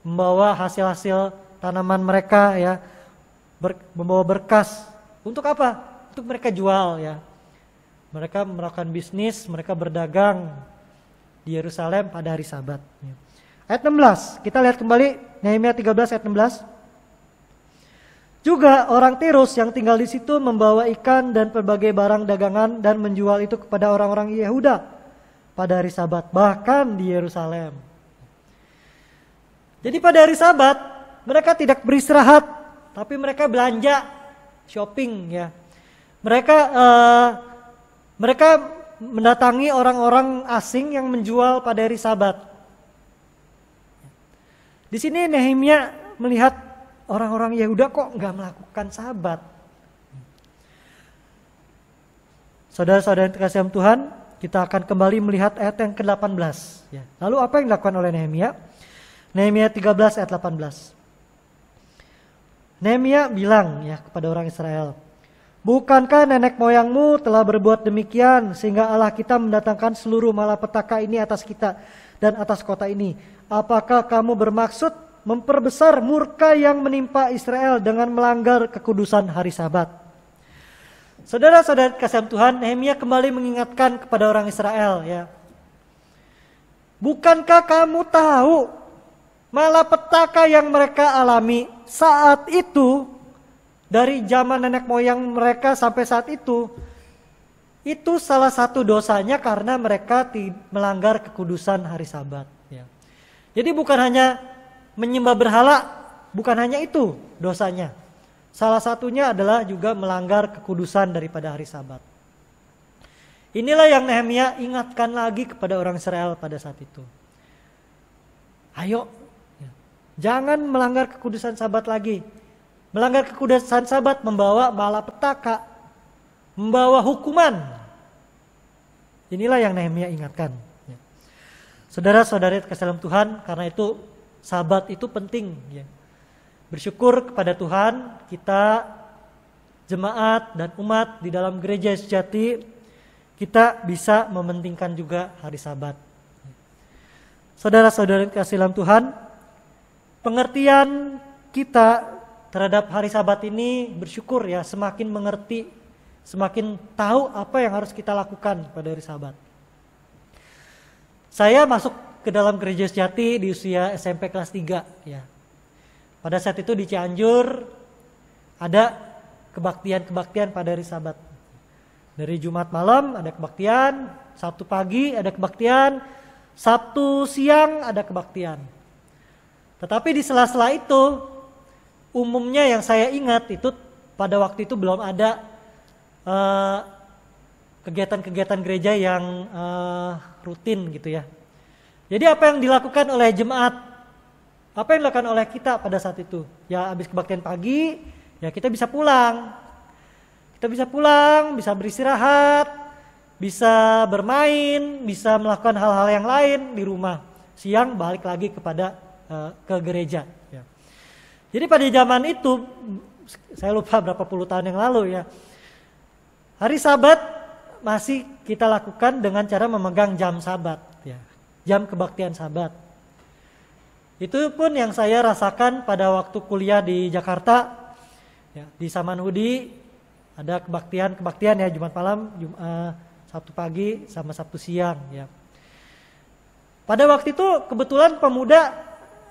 membawa hasil-hasil tanaman mereka ya, ber, membawa berkas. Untuk apa? Untuk mereka jual ya. Mereka melakukan bisnis, mereka berdagang di Yerusalem pada hari sabat. Ya. Ayat 16, kita lihat kembali Nehemia 13 ayat 16. Juga orang Tirus yang tinggal di situ membawa ikan dan berbagai barang dagangan dan menjual itu kepada orang-orang Yehuda pada hari Sabat, bahkan di Yerusalem. Jadi pada hari Sabat mereka tidak beristirahat, tapi mereka belanja, shopping ya. Mereka uh, mereka mendatangi orang-orang asing yang menjual pada hari Sabat. Di sini Nehemia melihat orang-orang Yehuda kok nggak melakukan sabat. Saudara-saudara yang terkasih Tuhan, kita akan kembali melihat ayat yang ke-18. Ya. Lalu apa yang dilakukan oleh Nehemia? Nehemia 13 ayat 18. Nehemia bilang ya kepada orang Israel, Bukankah nenek moyangmu telah berbuat demikian sehingga Allah kita mendatangkan seluruh malapetaka ini atas kita dan atas kota ini? Apakah kamu bermaksud memperbesar murka yang menimpa Israel dengan melanggar kekudusan hari sabat. Saudara-saudara kasih Tuhan, Nehemia kembali mengingatkan kepada orang Israel ya. Bukankah kamu tahu malah petaka yang mereka alami saat itu dari zaman nenek moyang mereka sampai saat itu itu salah satu dosanya karena mereka melanggar kekudusan hari sabat ya. Jadi bukan hanya menyembah berhala bukan hanya itu dosanya. Salah satunya adalah juga melanggar kekudusan daripada hari Sabat. Inilah yang Nehemia ingatkan lagi kepada orang Israel pada saat itu. Ayo, ya, jangan melanggar kekudusan Sabat lagi. Melanggar kekudusan Sabat membawa malapetaka, membawa hukuman. Inilah yang Nehemia ingatkan. Ya. Saudara-saudari kesalam Tuhan, karena itu sabat itu penting ya. Bersyukur kepada Tuhan kita jemaat dan umat di dalam gereja sejati kita bisa mementingkan juga hari sabat. Saudara-saudara kasih dalam Tuhan, pengertian kita terhadap hari sabat ini bersyukur ya semakin mengerti, semakin tahu apa yang harus kita lakukan pada hari sabat. Saya masuk ke dalam gereja sejati di usia SMP kelas 3 ya. Pada saat itu di Cianjur ada kebaktian-kebaktian pada hari Sabat. Dari Jumat malam ada kebaktian, Sabtu pagi ada kebaktian, Sabtu siang ada kebaktian. Tetapi di sela-sela itu umumnya yang saya ingat itu pada waktu itu belum ada eh, kegiatan-kegiatan uh, gereja yang uh, rutin gitu ya. Jadi apa yang dilakukan oleh jemaat, apa yang dilakukan oleh kita pada saat itu? Ya habis kebaktian pagi, ya kita bisa pulang. Kita bisa pulang, bisa beristirahat, bisa bermain, bisa melakukan hal-hal yang lain di rumah. Siang balik lagi kepada uh, ke gereja. Ya. Jadi pada zaman itu, saya lupa berapa puluh tahun yang lalu ya, hari Sabat masih kita lakukan dengan cara memegang jam Sabat jam kebaktian sabat. Itu pun yang saya rasakan pada waktu kuliah di Jakarta, ya, di Samanhudi ada kebaktian-kebaktian ya Jumat malam, Jumat eh, Sabtu pagi sama Sabtu siang ya. Pada waktu itu kebetulan pemuda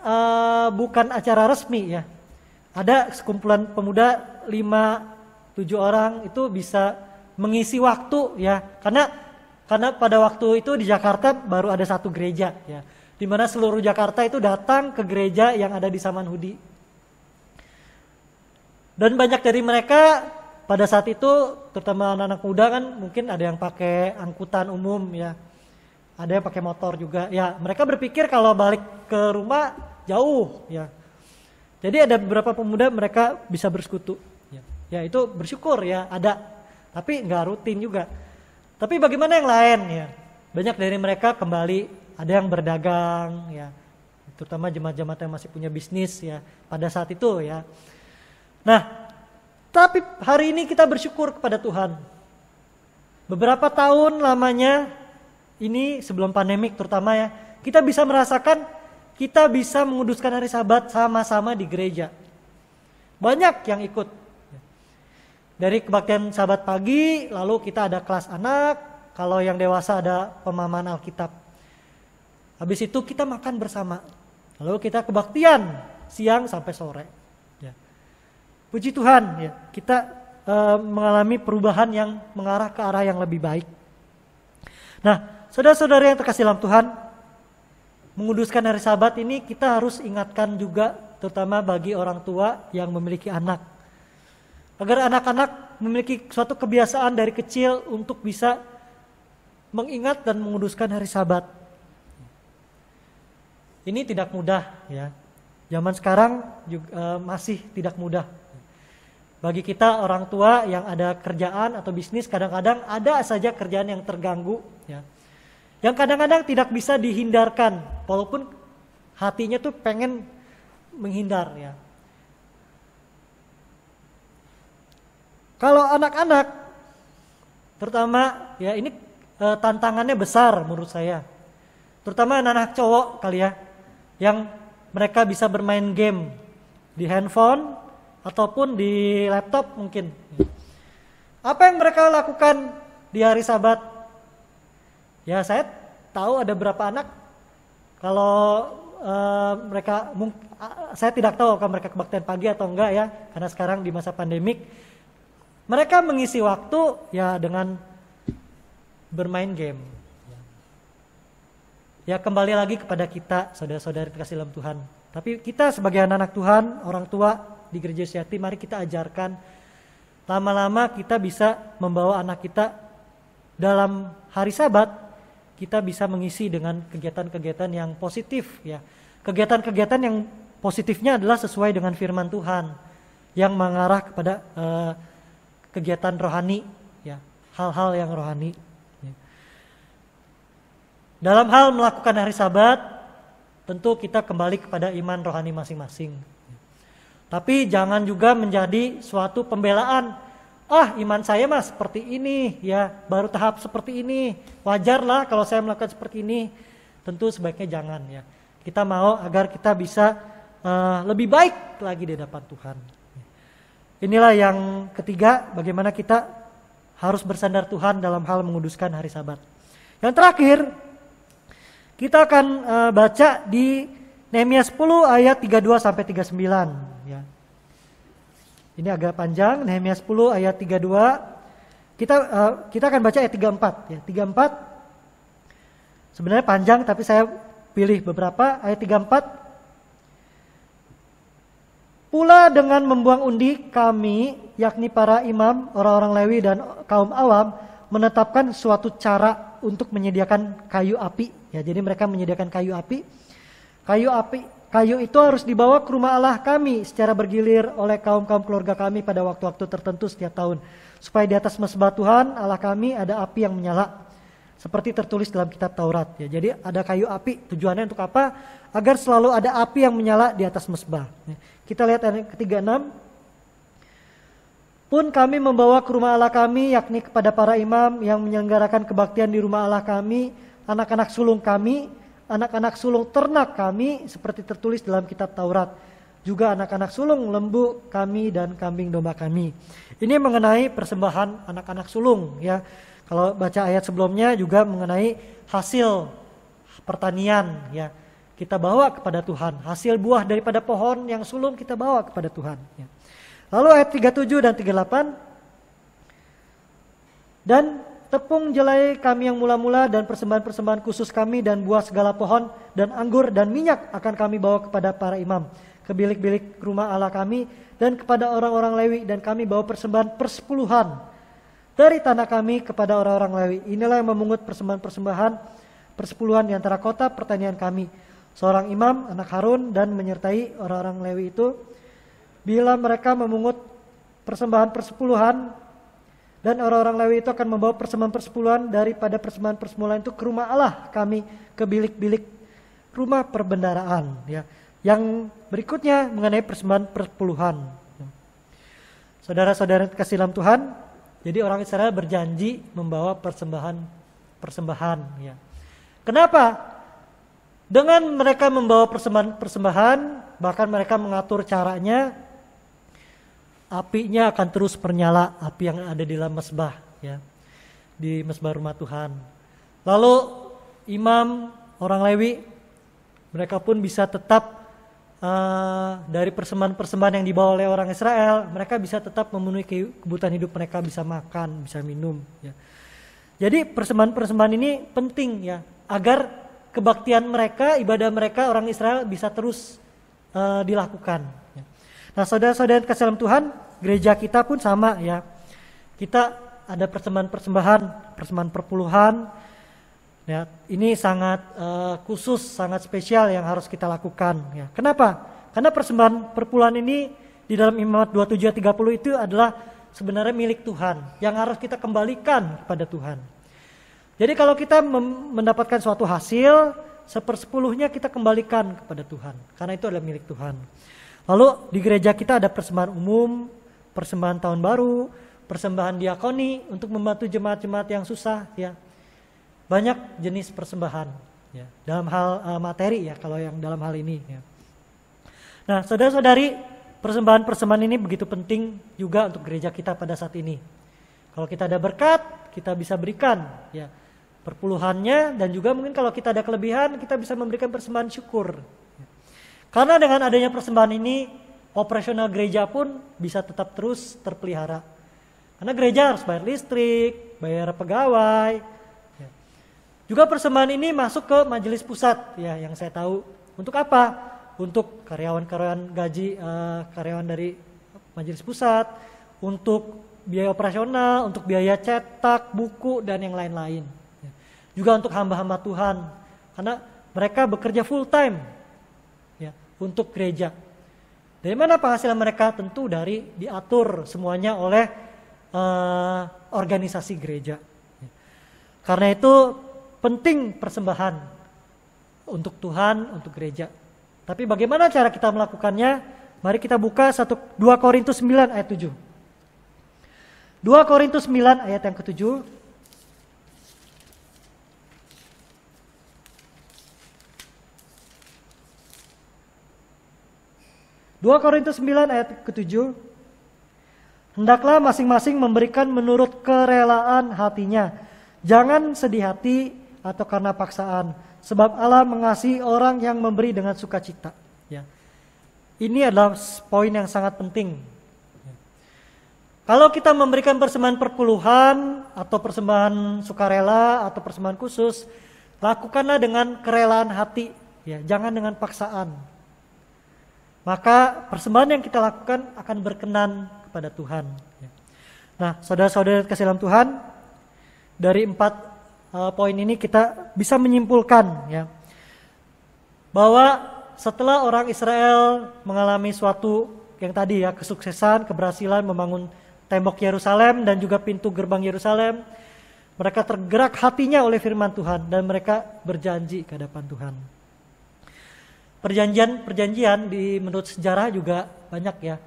uh, bukan acara resmi ya. Ada sekumpulan pemuda lima tujuh orang itu bisa mengisi waktu ya. Karena karena pada waktu itu di Jakarta baru ada satu gereja ya, di mana seluruh Jakarta itu datang ke gereja yang ada di Saman Hudi. Dan banyak dari mereka pada saat itu terutama anak-anak muda kan mungkin ada yang pakai angkutan umum ya. Ada yang pakai motor juga. Ya, mereka berpikir kalau balik ke rumah jauh ya. Jadi ada beberapa pemuda mereka bisa bersekutu. Ya, ya itu bersyukur ya ada. Tapi nggak rutin juga. Tapi bagaimana yang lain ya? Banyak dari mereka kembali ada yang berdagang ya, terutama jemaat-jemaat yang masih punya bisnis ya pada saat itu ya. Nah, tapi hari ini kita bersyukur kepada Tuhan. Beberapa tahun lamanya ini sebelum pandemik terutama ya, kita bisa merasakan kita bisa menguduskan hari Sabat sama-sama di gereja. Banyak yang ikut dari kebaktian sahabat pagi, lalu kita ada kelas anak, kalau yang dewasa ada pemahaman Alkitab. Habis itu kita makan bersama. Lalu kita kebaktian siang sampai sore. Ya. Puji Tuhan, ya, kita e, mengalami perubahan yang mengarah ke arah yang lebih baik. Nah, saudara-saudara yang terkasih dalam Tuhan, menguduskan hari Sabat ini kita harus ingatkan juga, terutama bagi orang tua yang memiliki anak agar anak-anak memiliki suatu kebiasaan dari kecil untuk bisa mengingat dan menguduskan hari Sabat. Ini tidak mudah ya. Zaman sekarang juga, e, masih tidak mudah. Bagi kita orang tua yang ada kerjaan atau bisnis kadang-kadang ada saja kerjaan yang terganggu ya. Yang kadang-kadang tidak bisa dihindarkan walaupun hatinya tuh pengen menghindar ya. Kalau anak-anak, terutama ya ini e, tantangannya besar menurut saya. Terutama anak-anak cowok kali ya, yang mereka bisa bermain game di handphone ataupun di laptop mungkin. Apa yang mereka lakukan di hari Sabat? Ya saya tahu ada berapa anak kalau e, mereka saya tidak tahu apakah mereka kebaktian pagi atau enggak ya karena sekarang di masa pandemik mereka mengisi waktu ya dengan bermain game. Ya kembali lagi kepada kita saudara-saudari dikasih dalam Tuhan. Tapi kita sebagai anak-anak Tuhan, orang tua di gereja Siati, mari kita ajarkan lama-lama kita bisa membawa anak kita dalam hari Sabat kita bisa mengisi dengan kegiatan-kegiatan yang positif ya. Kegiatan-kegiatan yang positifnya adalah sesuai dengan firman Tuhan yang mengarah kepada uh, kegiatan rohani, ya, hal-hal yang rohani. Ya. Dalam hal melakukan hari Sabat, tentu kita kembali kepada iman rohani masing-masing. Tapi jangan juga menjadi suatu pembelaan. Ah, iman saya mah seperti ini, ya, baru tahap seperti ini. Wajarlah kalau saya melakukan seperti ini. Tentu sebaiknya jangan ya. Kita mau agar kita bisa uh, lebih baik lagi di hadapan Tuhan. Inilah yang ketiga, bagaimana kita harus bersandar Tuhan dalam hal menguduskan hari Sabat. Yang terakhir, kita akan eh, baca di Nehemia 10 ayat 32 sampai 39 ya. Ini agak panjang, Nehemia 10 ayat 32. Kita eh, kita akan baca ayat 34 ya. 34 Sebenarnya panjang tapi saya pilih beberapa ayat 34 Pula dengan membuang undi kami, yakni para imam, orang-orang Lewi dan kaum awam, menetapkan suatu cara untuk menyediakan kayu api. Ya, jadi mereka menyediakan kayu api. Kayu api, kayu itu harus dibawa ke rumah Allah kami secara bergilir oleh kaum-kaum keluarga kami pada waktu-waktu tertentu setiap tahun. Supaya di atas mesbah Tuhan Allah kami ada api yang menyala seperti tertulis dalam kitab Taurat ya. Jadi ada kayu api, tujuannya untuk apa? Agar selalu ada api yang menyala di atas mesbah. Ya. Kita lihat ayat ketiga 36 Pun kami membawa ke rumah Allah kami, yakni kepada para imam yang menyelenggarakan kebaktian di rumah Allah kami, anak-anak sulung kami, anak-anak sulung ternak kami, seperti tertulis dalam kitab Taurat. Juga anak-anak sulung lembu kami dan kambing domba kami. Ini mengenai persembahan anak-anak sulung ya kalau baca ayat sebelumnya juga mengenai hasil pertanian ya. Kita bawa kepada Tuhan, hasil buah daripada pohon yang sulung kita bawa kepada Tuhan ya. Lalu ayat 37 dan 38 dan tepung jelai kami yang mula-mula dan persembahan-persembahan khusus kami dan buah segala pohon dan anggur dan minyak akan kami bawa kepada para imam ke bilik-bilik rumah Allah kami dan kepada orang-orang Lewi dan kami bawa persembahan persepuluhan dari tanah kami kepada orang-orang Lewi. Inilah yang memungut persembahan-persembahan persepuluhan di antara kota pertanian kami. Seorang imam, anak Harun, dan menyertai orang-orang Lewi itu. Bila mereka memungut persembahan persepuluhan, dan orang-orang Lewi itu akan membawa persembahan persepuluhan daripada persembahan persepuluhan itu ke rumah Allah kami, ke bilik-bilik rumah perbendaraan. Ya. Yang berikutnya mengenai persembahan persepuluhan. Saudara-saudara kasih dalam Tuhan, jadi orang Israel berjanji membawa persembahan persembahan ya. Kenapa? Dengan mereka membawa persembahan, persembahan bahkan mereka mengatur caranya apinya akan terus menyala api yang ada di dalam mesbah ya. Di mesbah rumah Tuhan. Lalu imam orang Lewi mereka pun bisa tetap Eh, dari persembahan-persembahan yang dibawa oleh orang Israel, mereka bisa tetap memenuhi kebutuhan hidup mereka, bisa makan, bisa minum. Ya. Jadi persembahan-persembahan ini penting ya, agar kebaktian mereka, ibadah mereka orang Israel bisa terus uh, dilakukan. Ya. Nah saudara-saudara kasih dalam Tuhan, gereja kita pun sama ya. Kita ada persembahan-persembahan, persembahan perpuluhan, Ya, ini sangat uh, khusus, sangat spesial yang harus kita lakukan. Ya. Kenapa? Karena persembahan perpuluhan ini di dalam Imamat 2730 itu adalah sebenarnya milik Tuhan yang harus kita kembalikan kepada Tuhan. Jadi kalau kita mendapatkan suatu hasil, sepersepuluhnya kita kembalikan kepada Tuhan karena itu adalah milik Tuhan. Lalu di gereja kita ada persembahan umum, persembahan tahun baru, persembahan diakoni untuk membantu jemaat-jemaat yang susah ya banyak jenis persembahan ya. dalam hal uh, materi ya kalau yang dalam hal ini ya. Nah, saudara-saudari, persembahan-persembahan ini begitu penting juga untuk gereja kita pada saat ini. Kalau kita ada berkat, kita bisa berikan ya perpuluhannya dan juga mungkin kalau kita ada kelebihan, kita bisa memberikan persembahan syukur. Karena dengan adanya persembahan ini, operasional gereja pun bisa tetap terus terpelihara. Karena gereja harus bayar listrik, bayar pegawai, juga persembahan ini masuk ke majelis pusat ya yang saya tahu. Untuk apa? Untuk karyawan-karyawan gaji uh, karyawan dari majelis pusat, untuk biaya operasional, untuk biaya cetak, buku dan yang lain-lain. Ya. Juga untuk hamba-hamba Tuhan karena mereka bekerja full time ya untuk gereja. Dari mana penghasilan mereka? Tentu dari diatur semuanya oleh uh, organisasi gereja. Ya. Karena itu Penting persembahan untuk Tuhan, untuk gereja. Tapi bagaimana cara kita melakukannya? Mari kita buka 1 2 Korintus 9 ayat 7. 2 Korintus 9 ayat yang ke-7. Dua Korintus 9 ayat ke-7 Hendaklah masing-masing memberikan menurut kerelaan hatinya. Jangan sedih hati atau karena paksaan. Sebab Allah mengasihi orang yang memberi dengan sukacita. Ya. Ini adalah poin yang sangat penting. Ya. Kalau kita memberikan persembahan perpuluhan atau persembahan sukarela atau persembahan khusus, lakukanlah dengan kerelaan hati, ya, jangan dengan paksaan. Maka persembahan yang kita lakukan akan berkenan kepada Tuhan. Ya. Nah, saudara-saudara kasih dalam Tuhan, dari empat Eh, poin ini kita bisa menyimpulkan ya bahwa setelah orang Israel mengalami suatu yang tadi ya kesuksesan, keberhasilan membangun tembok Yerusalem dan juga pintu gerbang Yerusalem, mereka tergerak hatinya oleh firman Tuhan dan mereka berjanji ke hadapan Tuhan. Perjanjian-perjanjian di menurut sejarah juga banyak ya.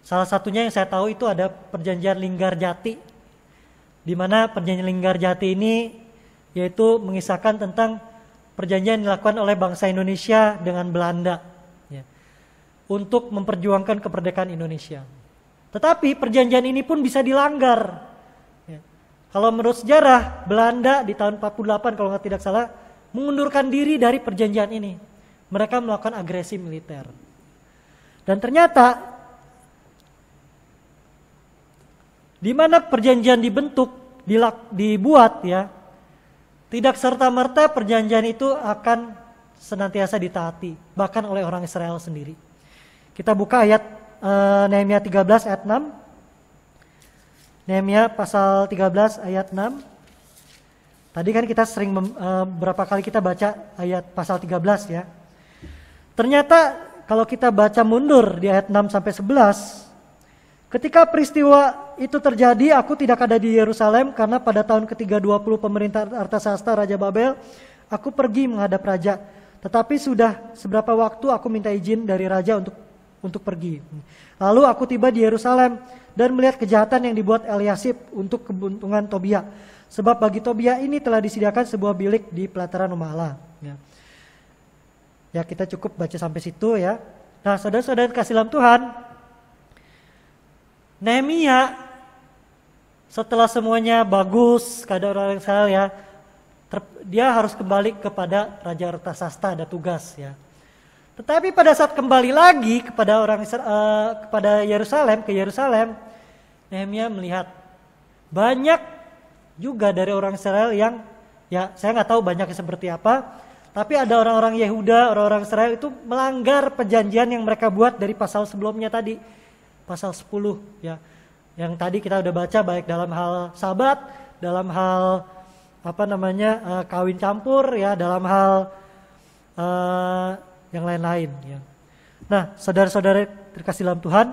Salah satunya yang saya tahu itu ada perjanjian Linggar Jati. Di mana perjanjian Linggar Jati ini yaitu mengisahkan tentang perjanjian yang dilakukan oleh bangsa Indonesia dengan Belanda ya, untuk memperjuangkan kemerdekaan Indonesia. Tetapi perjanjian ini pun bisa dilanggar. Ya. Kalau menurut sejarah, Belanda di tahun 48 kalau nggak tidak salah mengundurkan diri dari perjanjian ini. Mereka melakukan agresi militer. Dan ternyata di mana perjanjian dibentuk, dilak, dibuat ya, tidak serta-merta perjanjian itu akan senantiasa ditaati, bahkan oleh orang Israel sendiri. Kita buka ayat e, Nehemia 13 ayat 6. Nehemia pasal 13 ayat 6. Tadi kan kita sering mem, e, berapa kali kita baca ayat pasal 13 ya. Ternyata kalau kita baca mundur di ayat 6 sampai 11, ketika peristiwa itu terjadi, aku tidak ada di Yerusalem karena pada tahun ketiga 20 pemerintah Artasasta Raja Babel, aku pergi menghadap raja. Tetapi sudah seberapa waktu aku minta izin dari raja untuk untuk pergi. Lalu aku tiba di Yerusalem dan melihat kejahatan yang dibuat Eliasib untuk keuntungan Tobia. Sebab bagi Tobia ini telah disediakan sebuah bilik di pelataran rumah Allah. Ya. ya kita cukup baca sampai situ ya. Nah saudara-saudara kasih dalam Tuhan, Nehemia setelah semuanya bagus kada orang salah ya ter, dia harus kembali kepada Raja Artasasta ada tugas ya tetapi pada saat kembali lagi kepada orang uh, kepada Yerusalem ke Yerusalem Nehemia melihat banyak juga dari orang Israel yang ya saya nggak tahu banyaknya seperti apa tapi ada orang-orang Yehuda, orang-orang Israel itu melanggar perjanjian yang mereka buat dari pasal sebelumnya tadi. Pasal 10 ya yang tadi kita udah baca baik dalam hal sabat, dalam hal apa namanya uh, kawin campur ya, dalam hal uh, yang lain-lain ya. Nah, saudara-saudara terkasih dalam Tuhan,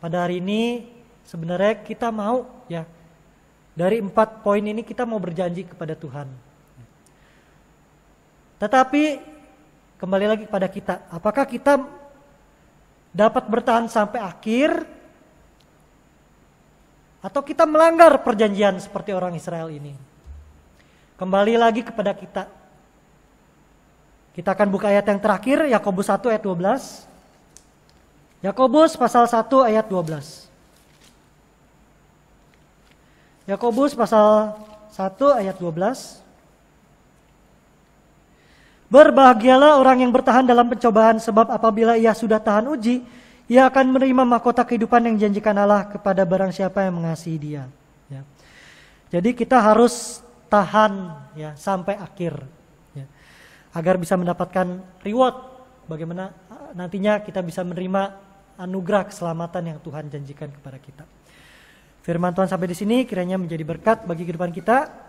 pada hari ini sebenarnya kita mau ya dari empat poin ini kita mau berjanji kepada Tuhan. Tetapi kembali lagi pada kita, apakah kita dapat bertahan sampai akhir atau kita melanggar perjanjian seperti orang Israel ini. Kembali lagi kepada kita. Kita akan buka ayat yang terakhir, Yakobus 1 ayat 12. Yakobus pasal 1 ayat 12. Yakobus pasal 1 ayat 12. Berbahagialah orang yang bertahan dalam pencobaan sebab apabila ia sudah tahan uji, ia akan menerima mahkota kehidupan yang janjikan Allah kepada barang siapa yang mengasihi dia. Ya. Jadi kita harus tahan ya sampai akhir ya. agar bisa mendapatkan reward bagaimana ah, nantinya kita bisa menerima anugerah keselamatan yang Tuhan janjikan kepada kita. Firman Tuhan sampai di sini kiranya menjadi berkat bagi kehidupan kita.